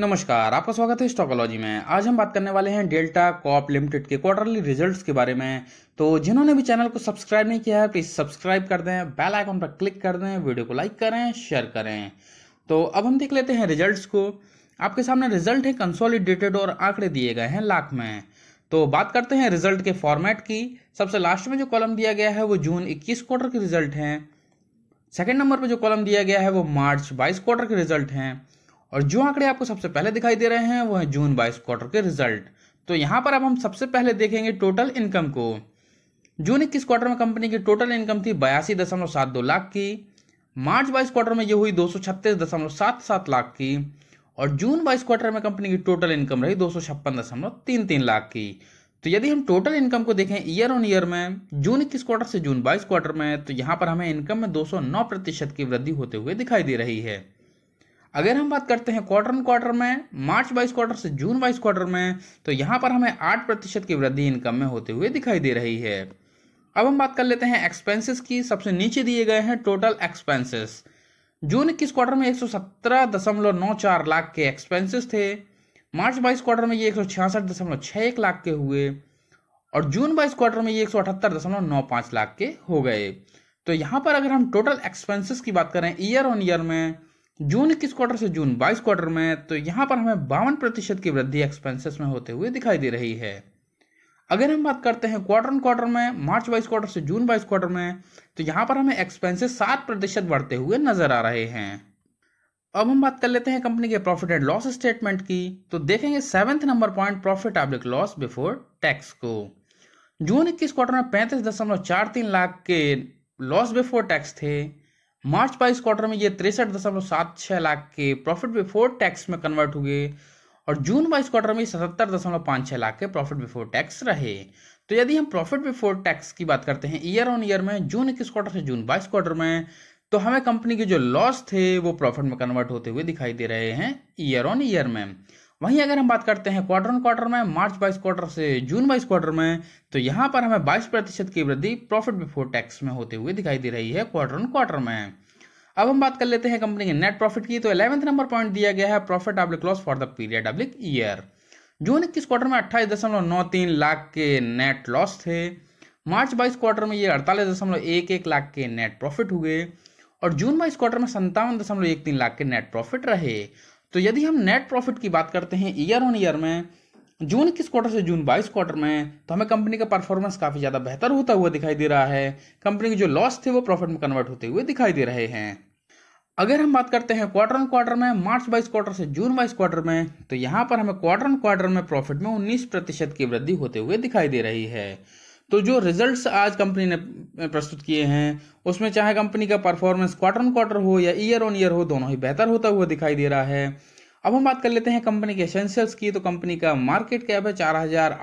नमस्कार आपका स्वागत है स्टॉकोलॉजी में आज हम बात करने वाले हैं डेल्टा कॉप लिमिटेड के क्वार्टरली रिजल्ट्स के बारे में तो जिन्होंने भी चैनल को सब्सक्राइब नहीं किया है प्लीज़ सब्सक्राइब कर दें बेल आइकॉन पर क्लिक कर दें वीडियो को लाइक करें शेयर करें तो अब हम देख लेते हैं रिजल्ट को आपके सामने रिजल्ट है कंसोलिडेटेड और आंकड़े दिए गए हैं लाख में तो बात करते हैं रिजल्ट के फॉर्मेट की सबसे लास्ट में जो कॉलम दिया गया है वो जून इक्कीस क्वार्टर के रिजल्ट हैं सेकेंड नंबर पर जो कॉलम दिया गया है वो मार्च बाईस क्वार्टर के रिजल्ट हैं और जो आंकड़े आपको सबसे पहले दिखाई दे रहे हैं वो है जून बाईस क्वार्टर के रिजल्ट तो यहाँ पर अब हम सबसे पहले देखेंगे टोटल इनकम को जून इक्कीस क्वार्टर में कंपनी की टोटल इनकम थी बयासी दशमलव सात दो लाख की मार्च बाईस क्वार्टर में ये हुई दो सौ छत्तीस दशमलव सात सात लाख की और जून बाईस क्वार्टर में कंपनी की टोटल इनकम रही दो सौ छप्पन दशमलव तीन तीन लाख की तो यदि हम टोटल इनकम को देखें ईयर ऑन ईयर में जून इक्कीस क्वार्टर से जून बाईस क्वार्टर में तो यहाँ पर हमें इनकम में 209 प्रतिशत की वृद्धि होते हुए दिखाई दे रही है अगर हम बात करते हैं क्वार्टर ऑन क्वार्टर में मार्च बाईस क्वार्टर से जून बाईस क्वार्टर में तो यहाँ पर हमें आठ प्रतिशत की वृद्धि इनकम में होते हुए दिखाई दे रही है अब हम बात कर लेते हैं एक्सपेंसेस की सबसे नीचे दिए गए हैं टोटल एक्सपेंसेस जून इक्कीस क्वार्टर में एक लाख के एक्सपेंसेस थे मार्च बाईस क्वार्टर में ये एक लाख के हुए और जून बाईस क्वार्टर में ये एक लाख के हो गए तो यहाँ पर अगर हम टोटल एक्सपेंसेस की बात करें ईयर ऑन ईयर में जून इक्कीस क्वार्टर से जून बाईस क्वार्टर में तो यहाँ पर हमें बावन प्रतिशत की वृद्धि एक्सपेंसेस में होते हुए दिखाई दे रही है अगर हम बात करते हैं क्वार्टर ऑन क्वार्टर में मार्च बाईस क्वार्टर से जून बाईस क्वार्टर में तो यहाँ पर हमें एक्सपेंसेस सात प्रतिशत बढ़ते हुए नजर आ रहे हैं अब हम बात कर लेते हैं कंपनी के प्रॉफिट एंड लॉस स्टेटमेंट की तो देखेंगे सेवेंथ नंबर पॉइंट प्रॉफिट एब्लिक लॉस बिफोर टैक्स को जून इक्कीस क्वार्टर में पैंतीस लाख के लॉस बिफोर टैक्स थे मार्च बाईस क्वार्टर में ये तिरसठ दशमलव सात छः लाख के प्रॉफिट बिफोर टैक्स में कन्वर्ट हुए और जून बाईस क्वार्टर में सतहत्तर दशमलव पाँच छः लाख के प्रॉफिट बिफोर टैक्स रहे तो यदि हम प्रॉफिट बिफोर टैक्स की बात करते हैं ईयर ऑन ईयर में जून इक्कीस क्वार्टर से जून बाईस क्वार्टर में तो हमें कंपनी के जो लॉस थे वो प्रॉफिट में कन्वर्ट होते हुए दिखाई दे रहे हैं ईयर ऑन ईयर में वहीं अगर हम बात करते हैं क्वार्टर ऑन क्वार्टर में मार्च बाईस क्वार्टर से जून बाईस क्वार्टर में तो यहाँ पर हमें बाईस प्रतिशत की वृद्धि प्रॉफिट बिफोर टैक्स में होते हुए दिखाई दे रही है क्वार्टर ऑन क्वार्टर में अब हम बात कर लेते हैं कंपनी के नेट प्रॉफिट की तो इलेवंथ नंबर पॉइंट दिया गया है प्रॉफिट अब्लिक लॉस फॉर द पीरियड अब्लिक ईयर जून इक्कीस क्वार्टर में अट्ठाईस दशमलव नौ तीन लाख के नेट लॉस थे मार्च बाईस क्वार्टर में ये अड़तालीस दशमलव एक एक लाख के नेट प्रॉफिट हुए और जून बाईस क्वार्टर में संतावन दशमलव एक तीन लाख के नेट प्रॉफिट रहे तो यदि हम नेट प्रॉफिट की बात करते हैं ईयर ऑन ईयर में जून इक्कीस क्वार्टर से जून बाईस क्वार्टर में तो हमें कंपनी का परफॉर्मेंस काफ़ी ज़्यादा बेहतर होता हुआ दिखाई दे रहा है कंपनी के जो लॉस थे वो प्रॉफिट में कन्वर्ट होते हुए दिखाई दे रहे हैं अगर हम बात करते हैं क्वार्टर ऑन क्वार्टर में मार्च बाईस क्वार्टर से जून बाईस क्वार्टर में तो यहाँ पर हमें क्वार्टर ऑन क्वार्टर में प्रॉफिट में उन्नीस प्रतिशत की वृद्धि होते हुए दिखाई दे रही है तो जो रिजल्ट्स आज कंपनी ने प्रस्तुत किए हैं उसमें चाहे कंपनी का परफॉर्मेंस क्वार्टर ऑन क्वार्टर हो या ईयर ऑन ईयर हो दोनों ही बेहतर होता हुआ दिखाई दे रहा है अब हम बात कर लेते हैं कंपनी के एसेंशियल्स की तो कंपनी का मार्केट कैप है चार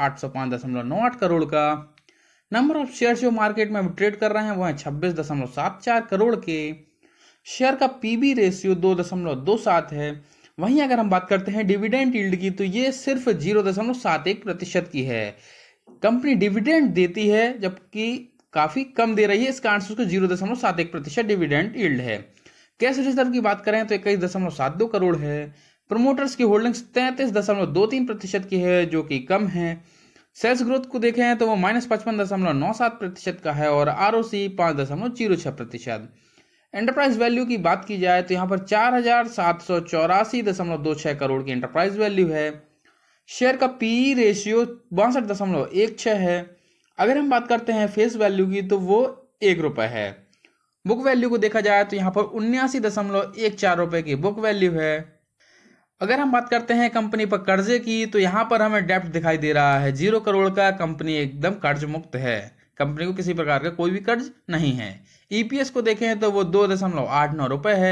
करोड़ का नंबर ऑफ शेयर्स जो मार्केट में ट्रेड कर रहे हैं वह है छब्बीस करोड़ के शेयर का पीबी रेशियो दो दशमलव दो सात है वहीं अगर हम बात करते हैं डिविडेंड यील्ड की तो ये सिर्फ जीरो दशमलव सात एक प्रतिशत की है कंपनी डिविडेंड देती है जबकि काफी कम दे रही है इसका आंसर उसको जीरो दशमलव सात एक प्रतिशत डिविडेंड यील्ड है कैश रिजर्व की बात करें तो इक्कीस दशमलव सात दो करोड़ है प्रमोटर्स की होल्डिंग्स तैंतीस दशमलव दो तीन प्रतिशत की है जो कि कम है सेल्स ग्रोथ को देखें तो वो माइनस पचपन दशमलव नौ सात प्रतिशत का है और आर ओ सी पाँच दशमलव जीरो छः प्रतिशत एंटरप्राइज वैल्यू की बात की जाए तो यहाँ पर चार हजार सात सौ चौरासी दशमलव दो छः करोड़ की एंटरप्राइज वैल्यू है शेयर का पी रेशियो e बासठ दशमलव एक छः है अगर हम बात करते हैं फेस वैल्यू की तो वो एक रुपये है बुक वैल्यू को देखा जाए तो यहाँ पर उन्यासी दशमलव एक चार रुपये की बुक वैल्यू है अगर हम बात करते हैं कंपनी पर कर्जे की तो यहाँ पर हमें डेप्ट दिखाई दे रहा है जीरो करोड़ का कंपनी एकदम कर्ज मुक्त है कंपनी को किसी प्रकार का कोई भी कर्ज नहीं है ईपीएस e को देखें तो वो दो दशमलव आठ नौ रुपए है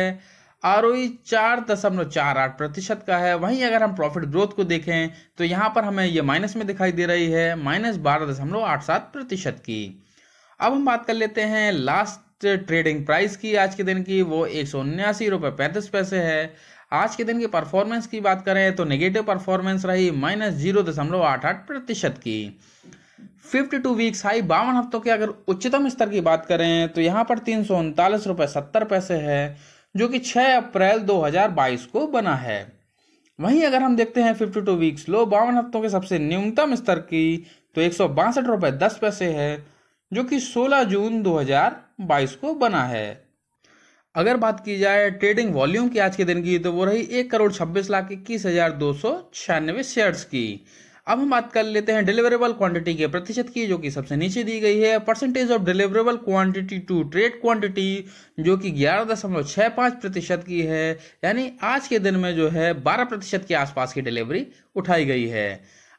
आर ओ e चार दशमलव चार आठ प्रतिशत का है वहीं अगर हम प्रॉफिट ग्रोथ को देखें तो यहाँ पर हमें ये माइनस में दिखाई दे रही है माइनस बारह दशमलव आठ सात प्रतिशत की अब हम बात कर लेते हैं लास्ट ट्रेडिंग प्राइस की आज के दिन की वो एक सौ उन्यासी रुपये पैंतीस पैसे है आज के दिन की परफॉर्मेंस की बात करें तो नेगेटिव परफॉर्मेंस रही माइनस जीरो दशमलव आठ आठ प्रतिशत की फिफ्टी टू वीक्स हाई बावन हफ्तों के अगर उच्चतम स्तर की बात करें तो यहाँ पर तीन सौ उनतालीस रुपये सत्तर पैसे है जो कि 6 अप्रैल 2022 को बना है वहीं अगर हम देखते हैं टू वीक्स लो बावन हफ्तों के सबसे न्यूनतम स्तर की तो एक सौ बासठ रुपये दस पैसे है जो कि 16 जून 2022 को बना है अगर बात की जाए ट्रेडिंग वॉल्यूम की आज के दिन की तो वो रही एक करोड़ छब्बीस लाख इक्कीस हज़ार दो सौ छियानवे शेयर्स की अब हम बात कर लेते हैं डिलीवरेबल क्वांटिटी के प्रतिशत की जो कि सबसे नीचे दी गई है percentage of deliverable quantity to trade quantity जो कि ग्यारह दशमलव छः पाँच प्रतिशत की है यानी आज के दिन में जो है बारह प्रतिशत के आसपास की डिलीवरी उठाई गई है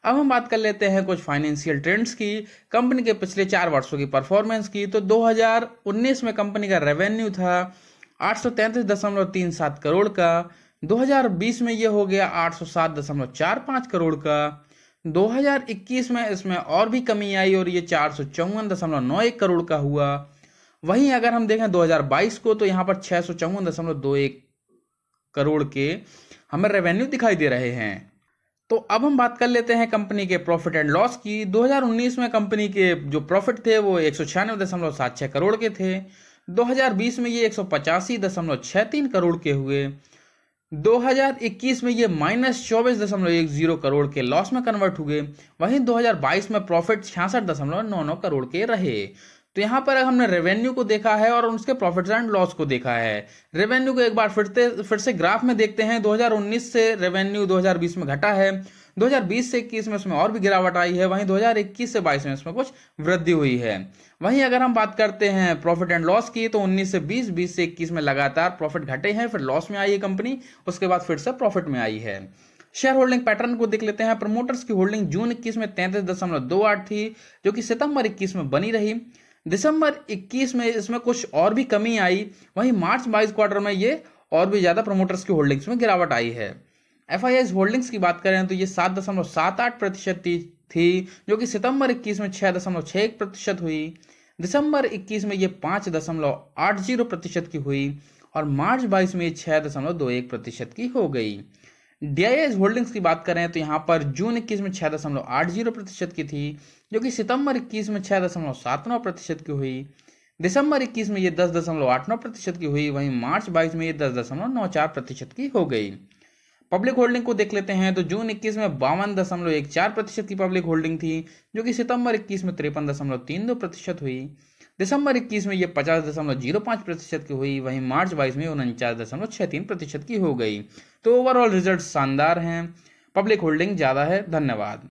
अब हम बात कर लेते हैं कुछ फाइनेंशियल ट्रेंड्स की कंपनी के पिछले चार वर्षों की परफॉर्मेंस की तो 2019 में कंपनी का रेवेन्यू था आठ करोड़ का 2020 में ये हो गया आठ करोड़ का 2021 में इसमें और भी कमी आई और ये चार सौ चौवन दशमलव नौ एक करोड़ का हुआ वहीं अगर हम देखें 2022 को तो यहाँ पर छः सौ चौवन दशमलव दो एक करोड़ के हमें रेवेन्यू दिखाई दे रहे हैं तो अब हम बात कर लेते हैं कंपनी के प्रॉफिट एंड लॉस की 2019 में कंपनी के जो प्रॉफिट थे वो एक सौ छियानवे दशमलव सात करोड़ के थे 2020 में ये एक सौ पचासी दशमलव तीन करोड़ के हुए 2021 में ये माइनस चौबीस दशमलव एक जीरो करोड़ के लॉस में कन्वर्ट हुए वहीं 2022 में प्रॉफिट छियासठ दशमलव नौ नौ करोड़ के रहे तो यहाँ पर हमने रेवेन्यू को देखा है और उसके प्रॉफिट एंड लॉस को देखा है रेवेन्यू को एक बार फिर से फिर से ग्राफ में देखते हैं 2019 से रेवेन्यू 2020 में घटा है 2020 से इक्कीस में उसमें और भी गिरावट आई है वहीं 2021 से 22 में इसमें कुछ वृद्धि हुई है वहीं अगर हम बात करते हैं प्रॉफिट एंड लॉस की तो 19 से 20 20 से 21 में लगातार प्रॉफिट घटे हैं फिर लॉस में आई है कंपनी उसके बाद फिर से प्रॉफिट में आई है शेयर होल्डिंग पैटर्न को देख लेते हैं प्रमोटर्स की होल्डिंग जून इक्कीस में तैंतीस दशमलव दो आठ थी जो कि सितंबर इक्कीस में बनी रही दिसंबर 21 में इसमें कुछ और भी कमी आई वहीं मार्च बाईस क्वार्टर में ये और भी ज़्यादा प्रमोटर्स की होल्डिंग्स में गिरावट आई है एफ आई एस होल्डिंग्स की बात करें तो ये सात दशमलव सात आठ प्रतिशत थी जो कि सितंबर इक्कीस में छः दशमलव छः एक प्रतिशत हुई दिसंबर इक्कीस में ये पाँच दशमलव आठ जीरो प्रतिशत की हुई और मार्च बाईस में ये छः दशमलव दो एक प्रतिशत की हो गई डी आई एस होल्डिंग्स की बात करें तो यहाँ पर जून इक्कीस में छः दशमलव आठ जीरो प्रतिशत की थी जो कि सितंबर इक्कीस में छः दशमलव सात नौ प्रतिशत की हुई दिसंबर इक्कीस में ये दस दशमलव आठ नौ प्रतिशत की हुई वहीं मार्च बाईस में ये दस दशमलव नौ चार प्रतिशत की हो गई पब्लिक होल्डिंग को देख लेते हैं तो जून 21 में बावन दशमलव एक चार प्रतिशत की पब्लिक होल्डिंग थी जो कि सितंबर 21 में तिरपन दशमलव तीन दो प्रतिशत हुई दिसंबर 21 में ये पचास दशमलव जीरो पाँच प्रतिशत की हुई वहीं मार्च 22 में उनचास दशमलव छः तीन प्रतिशत की हो गई तो ओवरऑल रिजल्ट शानदार हैं पब्लिक होल्डिंग ज़्यादा है धन्यवाद